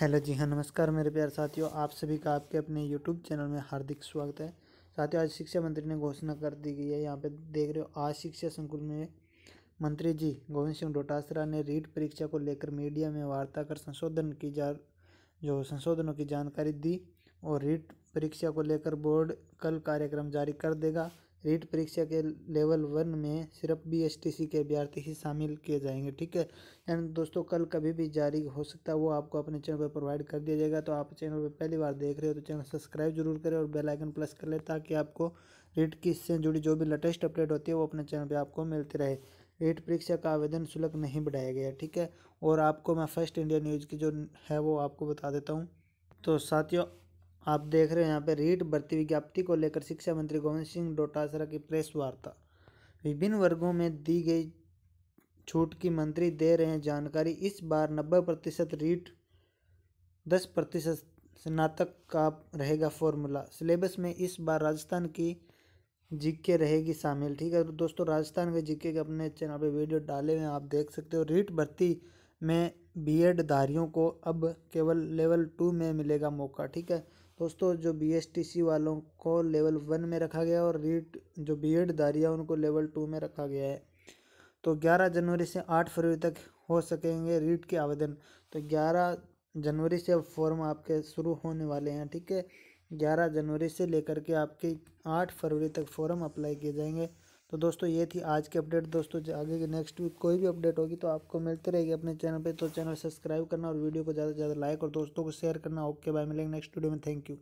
hello जी हाँ नमस्कार मेरे प्यार साथियों आप सभी का आपके अपने यूट्यूब चैनल में हार्दिक स्वागत है साथियों आज शिक्षा मंत्री ने घोषणा कर दी गई है यहाँ पे देख रहे हो आज शिक्षा संकुल में मंत्री जी गोविंद सिंह डोटासरा ने रीट परीक्षा को लेकर मीडिया में वार्ता कर संशोधन की जा जो संशोधनों की जानकारी दी और रीट परीक्षा को लेकर बोर्ड कल कार्यक्रम जारी कर देगा रीट परीक्षा के लेवल वन में सिर्फ बीएसटीसी के अभ्यर्थी ही शामिल किए जाएंगे ठीक है एंड दोस्तों कल कभी भी जारी हो सकता है वो आपको अपने चैनल पर प्रोवाइड कर दिया जाएगा तो आप चैनल पर पहली बार देख रहे हो तो चैनल सब्सक्राइब जरूर करें और बेल आइकन प्लस कर लें ताकि आपको रीट की इससे जुड़ी जो भी लेटेस्ट अपडेट होती है वो अपने चैनल पर आपको मिलती रहे रीट परीक्षा का आवेदन शुल्क नहीं बढ़ाया गया ठीक है और आपको मैं फर्स्ट इंडिया न्यूज़ की जो है वो आपको बता देता हूँ तो साथियों आप देख रहे हैं यहाँ पे रीट भर्ती विज्ञप्ति को लेकर शिक्षा मंत्री गोविंद सिंह डोटासरा की प्रेस वार्ता विभिन्न वर्गों में दी गई छूट की मंत्री दे रहे हैं जानकारी इस बार नब्बे प्रतिशत रीट दस प्रतिशत स्नातक का रहेगा फॉर्मूला सिलेबस में इस बार राजस्थान की जीके रहेगी शामिल ठीक है दोस्तों राजस्थान के जीके के अपने चैनल पर वीडियो डाले हुए आप देख सकते हो रीट भर्ती में बीएड धारियों को अब केवल लेवल टू में मिलेगा मौका ठीक है दोस्तों जो बीएसटीसी वालों को लेवल वन में रखा गया और रीट जो बीएड दारिया उनको लेवल टू में रखा गया है तो 11 जनवरी से 8 फरवरी तक हो सकेंगे रीट के आवेदन तो 11 जनवरी से अब फॉर्म आपके शुरू होने वाले हैं ठीक है 11 जनवरी से लेकर के आपके 8 फरवरी तक फॉर्म अप्लाई किए जाएंगे तो दोस्तों ये थी आज की अपडेट दोस्तों आगे की नेक्स्ट वीक कोई भी अपडेट होगी तो आपको मिलती रहेगी अपने चैनल पे तो चैनल सब्सक्राइब करना और वीडियो को ज़्यादा से ज़्यादा लाइक और दोस्तों को शेयर करना ओके बाय मिलेंगे नेक्स्ट वीडियो में थैंक यू